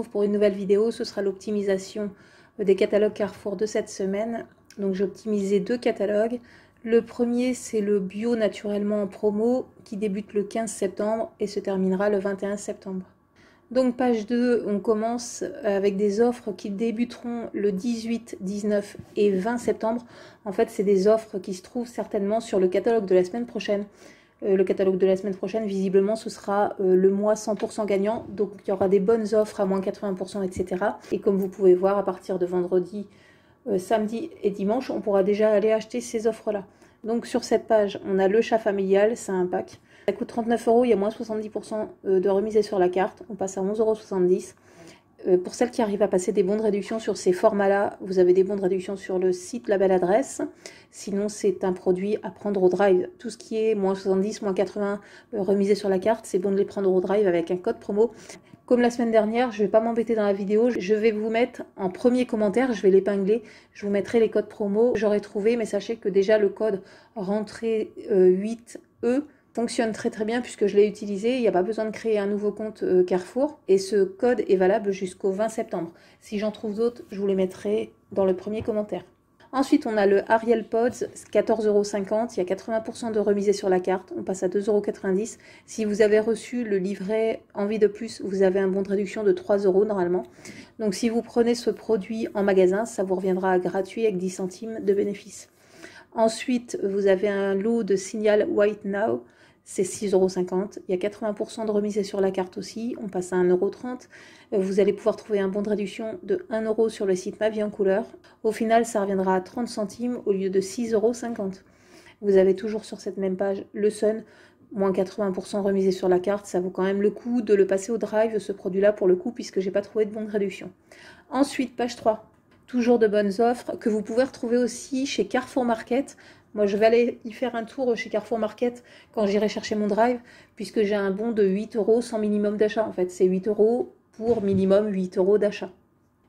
pour une nouvelle vidéo. Ce sera l'optimisation euh, des catalogues Carrefour de cette semaine. Donc j'ai optimisé deux catalogues. Le premier, c'est le bio naturellement en promo qui débute le 15 septembre et se terminera le 21 septembre. Donc page 2, on commence avec des offres qui débuteront le 18, 19 et 20 septembre. En fait, c'est des offres qui se trouvent certainement sur le catalogue de la semaine prochaine. Euh, le catalogue de la semaine prochaine, visiblement, ce sera euh, le mois 100% gagnant. Donc, il y aura des bonnes offres à moins 80%, etc. Et comme vous pouvez voir, à partir de vendredi, euh, samedi et dimanche, on pourra déjà aller acheter ces offres-là. Donc, sur cette page, on a le chat familial, c'est un pack. Ça coûte 39 euros, il y a moins 70% de remise sur la carte. On passe à 11,70 euros. Euh, pour celles qui arrivent à passer des bons de réduction sur ces formats-là, vous avez des bons de réduction sur le site label Adresse. Sinon, c'est un produit à prendre au drive. Tout ce qui est moins 70, moins 80 euh, remisé sur la carte, c'est bon de les prendre au drive avec un code promo. Comme la semaine dernière, je ne vais pas m'embêter dans la vidéo, je vais vous mettre en premier commentaire, je vais l'épingler, je vous mettrai les codes promo, j'aurai trouvé, mais sachez que déjà le code rentrée euh, 8E fonctionne très très bien puisque je l'ai utilisé. Il n'y a pas besoin de créer un nouveau compte euh, Carrefour. Et ce code est valable jusqu'au 20 septembre. Si j'en trouve d'autres, je vous les mettrai dans le premier commentaire. Ensuite, on a le Ariel Pods, 14,50€. Il y a 80% de remise sur la carte. On passe à 2,90€. Si vous avez reçu le livret Envie de plus, vous avez un bon de réduction de 3€ normalement. Donc si vous prenez ce produit en magasin, ça vous reviendra gratuit avec 10 centimes de bénéfice. Ensuite, vous avez un lot de Signal White Now c'est 6,50€. Il y a 80% de remise sur la carte aussi, on passe à 1,30€. Euh, vous allez pouvoir trouver un bon de réduction de 1€ sur le site Ma en couleur. Au final, ça reviendra à 30 centimes au lieu de 6,50€. Vous avez toujours sur cette même page le Sun, moins 80% remise sur la carte, ça vaut quand même le coup de le passer au drive, ce produit-là pour le coup, puisque j'ai pas trouvé de bon de réduction. Ensuite, page 3, toujours de bonnes offres, que vous pouvez retrouver aussi chez Carrefour Market. Moi, je vais aller y faire un tour chez Carrefour Market quand j'irai chercher mon drive, puisque j'ai un bon de 8 euros sans minimum d'achat. En fait, c'est 8 euros pour minimum 8 euros d'achat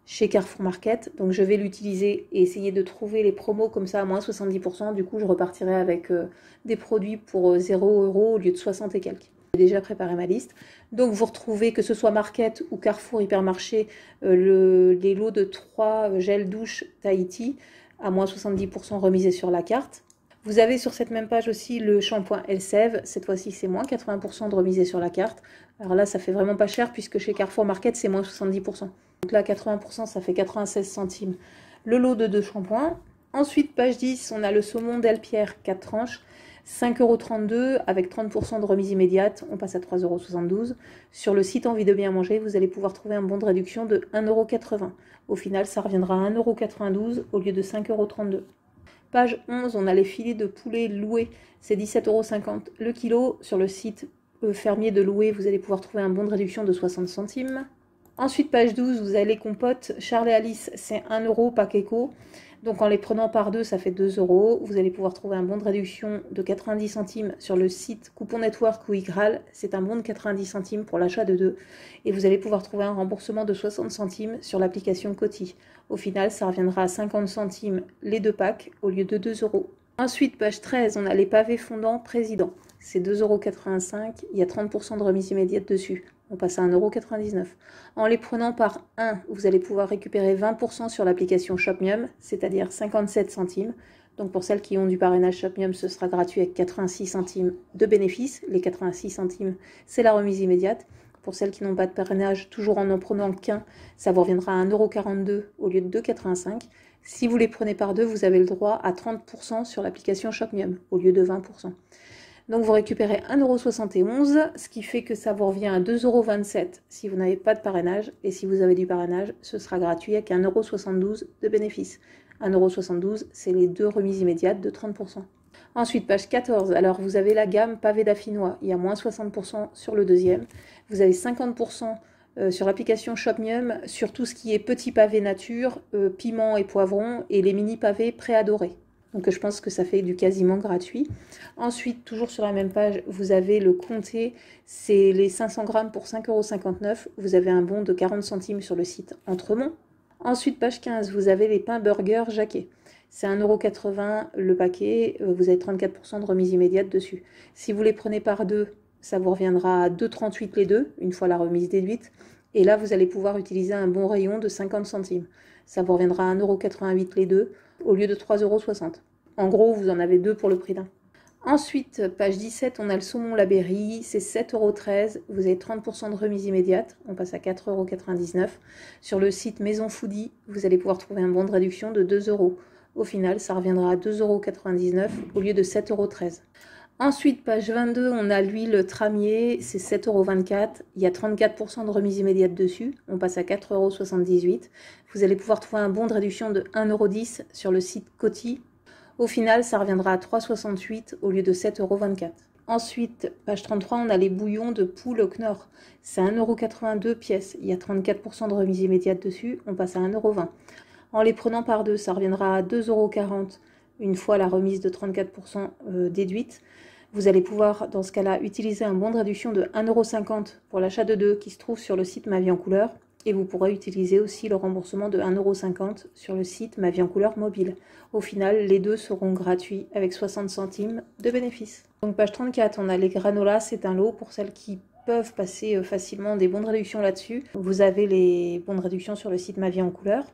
chez Carrefour Market. Donc, je vais l'utiliser et essayer de trouver les promos comme ça à moins 70%. Du coup, je repartirai avec euh, des produits pour 0 euh, euros au lieu de 60 et quelques. J'ai déjà préparé ma liste. Donc vous retrouvez que ce soit Market ou Carrefour Hypermarché, euh, le, les lots de 3 euh, gels douche Tahiti à moins 70% remisés sur la carte. Vous avez sur cette même page aussi le shampoing Elsev, Cette fois-ci, c'est moins 80% de remise sur la carte. Alors là, ça fait vraiment pas cher puisque chez Carrefour Market, c'est moins 70%. Donc là, 80%, ça fait 96 centimes. Le lot de deux shampoings. Ensuite, page 10, on a le saumon Delpierre 4 tranches. 5,32€ avec 30% de remise immédiate, on passe à 3,72€. Sur le site Envie de bien manger, vous allez pouvoir trouver un bon de réduction de 1,80€. Au final, ça reviendra à 1,92€ au lieu de 5,32€. Page 11, on a les filets de poulet loués, c'est 17,50€ le kilo. Sur le site euh, fermier de louer, vous allez pouvoir trouver un bon de réduction de 60 centimes. Ensuite, page 12, vous avez les compotes. Charles et Alice, c'est 1€ paquet co. Donc en les prenant par deux, ça fait 2 euros. Vous allez pouvoir trouver un bon de réduction de 90 centimes sur le site Coupon Network ou IGRAL. C'est un bon de 90 centimes pour l'achat de deux. Et vous allez pouvoir trouver un remboursement de 60 centimes sur l'application Coty. Au final, ça reviendra à 50 centimes les deux packs au lieu de 2 euros. Ensuite, page 13, on a les pavés fondants président. C'est euros. il y a 30% de remise immédiate dessus on passe à 1,99€. En les prenant par 1, vous allez pouvoir récupérer 20% sur l'application Shopmium, c'est-à-dire 57 centimes. Donc pour celles qui ont du parrainage Shopmium, ce sera gratuit avec 86 centimes de bénéfice. Les 86 centimes, c'est la remise immédiate. Pour celles qui n'ont pas de parrainage, toujours en n'en prenant qu'un, ça vous reviendra à 1,42€ au lieu de 2,85€. Si vous les prenez par deux, vous avez le droit à 30% sur l'application Shopmium au lieu de 20%. Donc vous récupérez 1,71€, ce qui fait que ça vous revient à 2,27€ si vous n'avez pas de parrainage. Et si vous avez du parrainage, ce sera gratuit avec 1,72€ de bénéfice. 1,72€, c'est les deux remises immédiates de 30%. Ensuite, page 14. Alors, vous avez la gamme pavé d'affinois. Il y a moins 60% sur le deuxième. Vous avez 50% euh, sur l'application Shopmium sur tout ce qui est petit pavé nature, euh, piment et poivrons, et les mini pavés préadorés. Donc je pense que ça fait du quasiment gratuit. Ensuite, toujours sur la même page, vous avez le comté, c'est les 500 grammes pour 5,59€. Vous avez un bon de 40 centimes sur le site Entremont. Ensuite, page 15, vous avez les pains burger jaquets. C'est 1,80€ le paquet, euh, vous avez 34% de remise immédiate dessus. Si vous les prenez par deux, ça vous reviendra à 2,38€ les deux, une fois la remise déduite. Et là, vous allez pouvoir utiliser un bon rayon de 50 centimes. Ça vous reviendra à 1,88€ les deux au lieu de 3,60€. En gros, vous en avez deux pour le prix d'un. Ensuite, page 17, on a le saumon Laberry, c'est 7,13€, vous avez 30% de remise immédiate, on passe à 4,99€. Sur le site Maison Foodie, vous allez pouvoir trouver un bon de réduction de euros. Au final, ça reviendra à 2,99€ au lieu de euros. Ensuite, page 22, on a l'huile tramier, c'est 7,24€. Il y a 34% de remise immédiate dessus. On passe à 4,78€. Vous allez pouvoir trouver un bon de réduction de 1,10€ sur le site Coty. Au final, ça reviendra à 3,68€ au lieu de 7,24€. Ensuite, page 33, on a les bouillons de poule Knorr. C'est 1,82€ pièce. Il y a 34% de remise immédiate dessus. On passe à 1,20€. En les prenant par deux, ça reviendra à 2,40€ une fois la remise de 34% euh, déduite. Vous allez pouvoir, dans ce cas-là, utiliser un bon de réduction de 1,50€ pour l'achat de deux qui se trouve sur le site Ma Vie en Couleur. Et vous pourrez utiliser aussi le remboursement de 1,50€ sur le site Ma Vie en Couleur mobile. Au final, les deux seront gratuits avec 60 centimes de bénéfice. Donc page 34, on a les granolas, c'est un lot pour celles qui peuvent passer euh, facilement des bons de réduction là-dessus. Vous avez les bons de réduction sur le site Ma Vie en Couleur.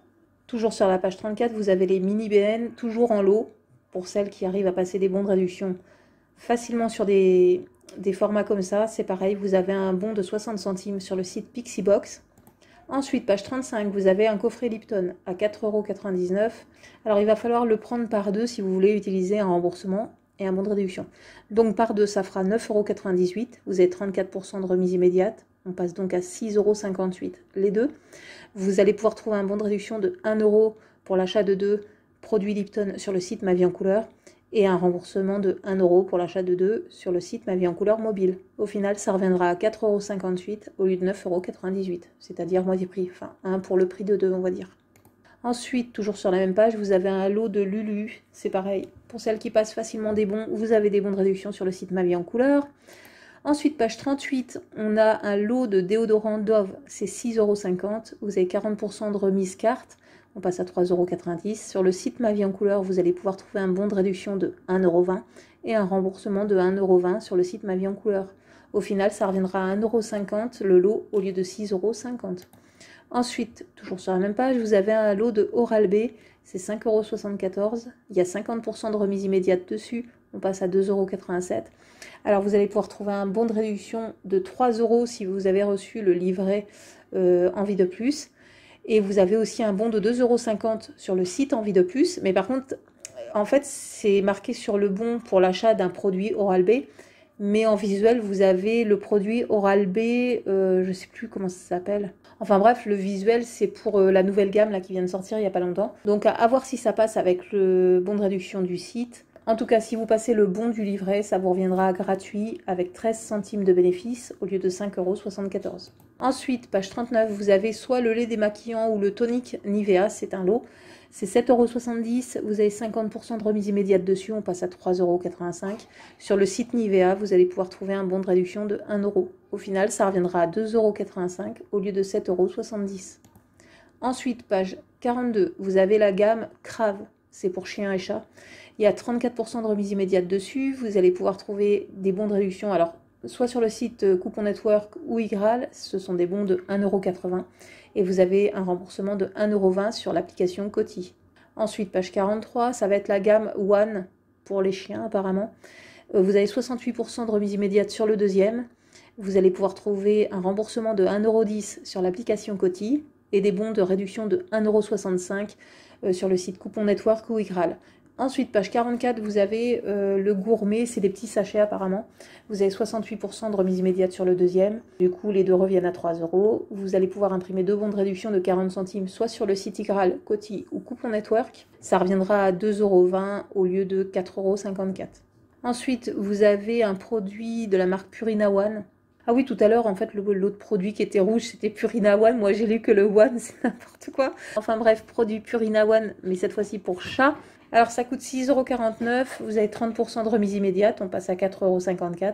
Toujours sur la page 34, vous avez les mini BN, toujours en lot pour celles qui arrivent à passer des bons de réduction facilement sur des, des formats comme ça. C'est pareil, vous avez un bon de 60 centimes sur le site Pixiebox. Ensuite, page 35, vous avez un coffret Lipton à 4,99€. Alors, il va falloir le prendre par deux si vous voulez utiliser un remboursement et un bon de réduction. Donc, par deux, ça fera 9,98€. Vous avez 34% de remise immédiate. On passe donc à 6,58€ les deux. Vous allez pouvoir trouver un bon de réduction de 1€ pour l'achat de deux produits Lipton sur le site Ma Vie en Couleur et un remboursement de 1 euro pour l'achat de deux sur le site Ma vie en couleur mobile. Au final, ça reviendra à 4,58 au lieu de 9,98 c'est-à-dire moitié prix, enfin un pour le prix de deux, on va dire. Ensuite, toujours sur la même page, vous avez un lot de Lulu, c'est pareil. Pour celles qui passent facilement des bons, vous avez des bons de réduction sur le site Ma vie en couleur. Ensuite, page 38, on a un lot de déodorant Dove, c'est 6,50€. Vous avez 40% de remise carte on passe à 3,90€. Sur le site Ma vie en couleur, vous allez pouvoir trouver un bon de réduction de 1,20€ et un remboursement de 1,20€ sur le site Ma vie en couleur. Au final, ça reviendra à 1,50€ le lot au lieu de 6,50€. Ensuite, toujours sur la même page, vous avez un lot de Oral B, c'est 5,74€. Il y a 50% de remise immédiate dessus, on passe à 2,87€. Alors vous allez pouvoir trouver un bon de réduction de 3€ si vous avez reçu le livret euh, Envie de plus. Et vous avez aussi un bon de 2,50€ sur le site Envie de plus. Mais par contre, en fait, c'est marqué sur le bon pour l'achat d'un produit Oral-B. Mais en visuel, vous avez le produit Oral-B, je euh, je sais plus comment ça s'appelle. Enfin bref, le visuel, c'est pour euh, la nouvelle gamme là, qui vient de sortir il n'y a pas longtemps. Donc à voir si ça passe avec le bon de réduction du site. En tout cas, si vous passez le bon du livret, ça vous reviendra gratuit avec 13 centimes de bénéfice au lieu de 5,74 euros. Ensuite, page 39, vous avez soit le lait démaquillant ou le tonique Nivea, c'est un lot. C'est euros, vous avez 50% de remise immédiate dessus, on passe à euros. Sur le site Nivea, vous allez pouvoir trouver un bon de réduction de 1 euro. Au final, ça reviendra à 2,85€ au lieu de euros. Ensuite, page 42, vous avez la gamme Crave, c'est pour chiens et chats. Il y a 34% de remise immédiate dessus. Vous allez pouvoir trouver des bons de réduction. Alors, soit sur le site euh, Coupon Network ou IGRAL, ce sont des bons de 1,80€ et vous avez un remboursement de 1,20€ sur l'application Coty. Ensuite, page 43, ça va être la gamme One pour les chiens apparemment. Euh, vous avez 68% de remise immédiate sur le deuxième. Vous allez pouvoir trouver un remboursement de 1,10€ sur l'application Coty et des bons de réduction de 1,65€ euh, sur le site Coupon Network ou IGRAL. Ensuite, page 44, vous avez euh, le gourmet, c'est des petits sachets apparemment. Vous avez 68% de remise immédiate sur le deuxième. Du coup, les deux reviennent à 3 euros. Vous allez pouvoir imprimer deux bons de réduction de 40 centimes, soit sur le site Igral, Coty ou Coupon Network. Ça reviendra à 2,20 euros au lieu de 4,54 euros. Ensuite, vous avez un produit de la marque Purina One. Ah oui, tout à l'heure, en fait, l'autre produit qui était rouge, c'était Purina One. Moi, j'ai lu que le One, c'est n'importe quoi. Enfin bref, produit Purina One, mais cette fois-ci pour chat. Alors ça coûte 6,49€, vous avez 30% de remise immédiate, on passe à 4,54€.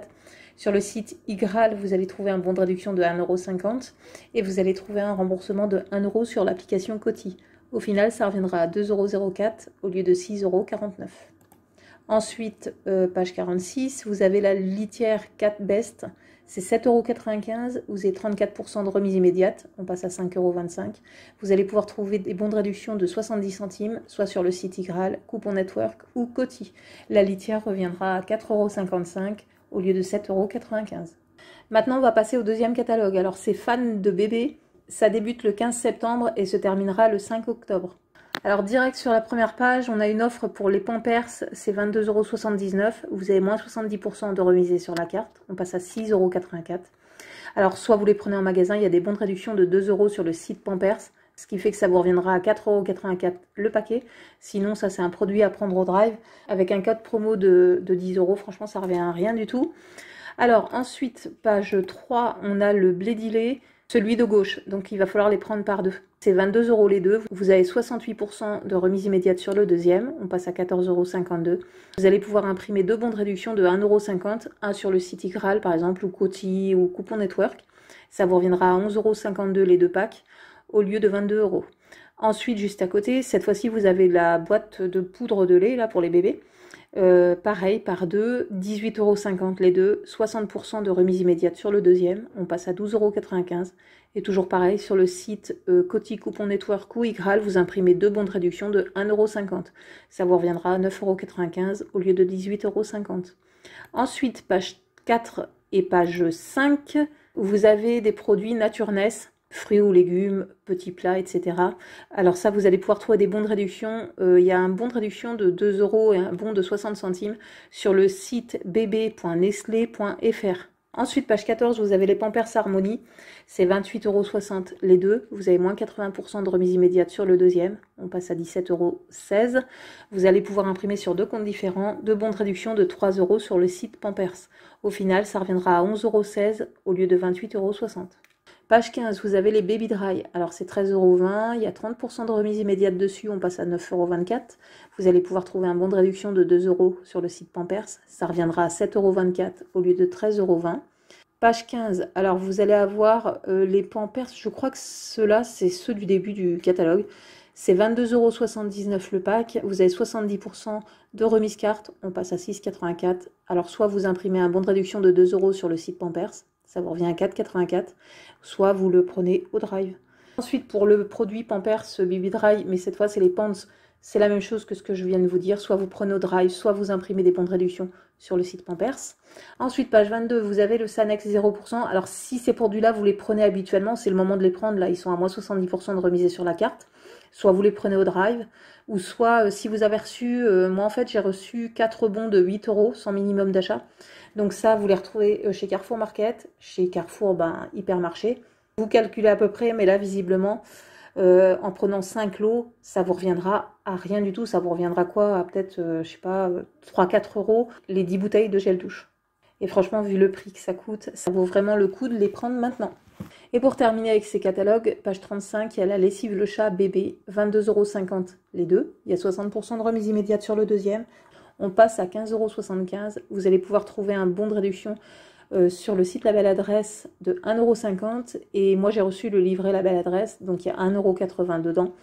Sur le site IGRAL, vous allez trouver un bon de réduction de 1,50€ et vous allez trouver un remboursement de 1€ sur l'application Coty. Au final, ça reviendra à 2,04€ au lieu de 6,49€. Ensuite, euh, page 46, vous avez la litière 4 Best c'est 7,95€, vous avez 34% de remise immédiate, on passe à 5,25€. Vous allez pouvoir trouver des bons de réduction de 70 centimes, soit sur le site Igral, Coupon Network ou Coty. La litière reviendra à 4,55€ au lieu de 7,95€. Maintenant, on va passer au deuxième catalogue. Alors, c'est Fans de bébés, ça débute le 15 septembre et se terminera le 5 octobre. Alors direct sur la première page, on a une offre pour les Pampers, c'est 22,79€. Vous avez moins 70% de remise sur la carte. On passe à 6,84€. Alors soit vous les prenez en magasin, il y a des bons de réduction de 2€ sur le site Pampers, ce qui fait que ça vous reviendra à 4,84€ le paquet. Sinon, ça c'est un produit à prendre au drive. Avec un code promo de, 10€, franchement ça revient à rien du tout. Alors ensuite, page 3, on a le blé celui de gauche. Donc il va falloir les prendre par deux. C'est 22 euros les deux. Vous avez 68% de remise immédiate sur le deuxième. On passe à 14,52 euros. Vous allez pouvoir imprimer deux bons de réduction de 1,50 Un sur le site Igral par exemple, ou Coty, ou Coupon Network. Ça vous reviendra à 11,52 euros les deux packs au lieu de 22 euros. Ensuite, juste à côté, cette fois-ci, vous avez la boîte de poudre de lait là pour les bébés. Euh, pareil, par deux, 18,50€ les deux, 60% de remise immédiate sur le deuxième, on passe à 12,95€. Et toujours pareil, sur le site euh, Coty Coupon Network ou IGRAL, vous imprimez deux bons de réduction de 1,50€. Ça vous reviendra à 9,95€ au lieu de 18,50€. Ensuite, page 4 et page 5, vous avez des produits NatureNess fruits ou légumes, petits plats, etc. Alors ça, vous allez pouvoir trouver des bons de réduction. Euh, il y a un bon de réduction de 2 euros et un bon de 60 centimes sur le site bb.nestlé.fr. Ensuite, page 14, vous avez les Pampers Harmonie. C'est 28,60 euros les deux. Vous avez moins 80% de remise immédiate sur le deuxième. On passe à 17,16 euros. Vous allez pouvoir imprimer sur deux comptes différents deux bons de réduction de 3 euros sur le site Pampers. Au final, ça reviendra à 11,16 euros au lieu de 28,60 euros. Page 15, vous avez les Baby Dry. Alors c'est 13,20€, il y a 30% de remise immédiate dessus, on passe à 9,24€. Vous allez pouvoir trouver un bon de réduction de 2€ sur le site Pampers, ça reviendra à 7,24€ au lieu de 13,20€. Page 15, alors vous allez avoir euh, les Pampers, je crois que ceux-là, c'est ceux du début du catalogue. C'est 22,79€ le pack. Vous avez 70% de remise carte. On passe à 6,84€. Alors, soit vous imprimez un bon de réduction de 2€ sur le site Pampers. Ça vous revient à 4,84€. Soit vous le prenez au drive. Ensuite, pour le produit Pampers Baby Dry, mais cette fois, c'est les pants. C'est la même chose que ce que je viens de vous dire. Soit vous prenez au drive, soit vous imprimez des bons de réduction sur le site Pampers. Ensuite, page 22, vous avez le Sanex 0%. Alors, si ces produits-là, vous les prenez habituellement, c'est le moment de les prendre. Là, ils sont à moins 70% de remise sur la carte. Soit vous les prenez au drive, ou soit euh, si vous avez reçu, euh, moi en fait j'ai reçu 4 bons de 8 euros sans minimum d'achat. Donc ça, vous les retrouvez euh, chez Carrefour Market, chez Carrefour ben, Hypermarché. Vous calculez à peu près, mais là visiblement, en prenant 5 lots, ça vous reviendra à rien du tout. Ça vous reviendra quoi À peut-être, je je sais pas, 3-4 euros les 10 bouteilles de gel douche. Et franchement, vu le prix que ça coûte, ça vaut vraiment le coup de les prendre maintenant. Et pour terminer avec ces catalogues, page 35, il y a la lessive le chat bébé, 22,50€ les deux. Il y a 60% de remise immédiate sur le deuxième. On passe à 15,75€. Vous allez pouvoir trouver un bon de réduction euh, sur le site La Belle Adresse de 1,50€. Et moi j'ai reçu le livret La Belle Adresse, donc il y a 1,80€ dedans.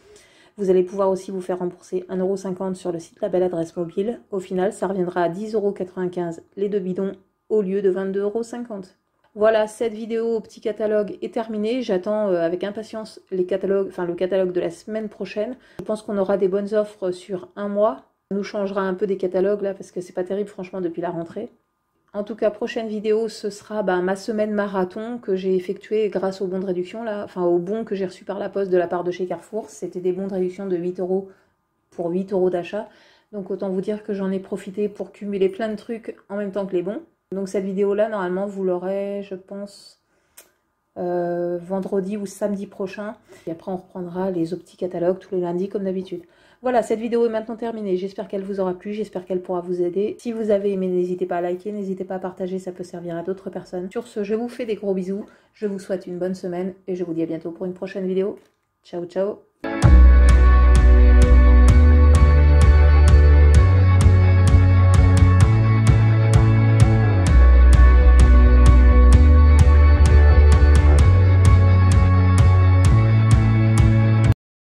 Vous allez pouvoir aussi vous faire rembourser 1,50€ sur le site La Belle Adresse Mobile. Au final, ça reviendra à 10,95€ les deux bidons au lieu de 22,50€. Voilà, cette vidéo au petit catalogue est terminée. J'attends euh, avec impatience les catalogues, enfin le catalogue de la semaine prochaine. Je pense qu'on aura des bonnes offres sur un mois. Ça nous changera un peu des catalogues là parce que c'est pas terrible franchement depuis la rentrée. En tout cas, prochaine vidéo, ce sera bah, ma semaine marathon que j'ai effectuée grâce aux bons de réduction, là, enfin aux bons que j'ai reçus par la poste de la part de chez Carrefour. C'était des bons de réduction de 8 euros pour 8 euros d'achat. Donc autant vous dire que j'en ai profité pour cumuler plein de trucs en même temps que les bons. Donc cette vidéo-là, normalement, vous l'aurez, je pense, euh, vendredi ou samedi prochain. Et après, on reprendra les opti catalogues tous les lundis, comme d'habitude. Voilà, cette vidéo est maintenant terminée. J'espère qu'elle vous aura plu, j'espère qu'elle pourra vous aider. Si vous avez aimé, n'hésitez pas à liker, n'hésitez pas à partager, ça peut servir à d'autres personnes. Sur ce, je vous fais des gros bisous, je vous souhaite une bonne semaine et je vous dis à bientôt pour une prochaine vidéo. Ciao, ciao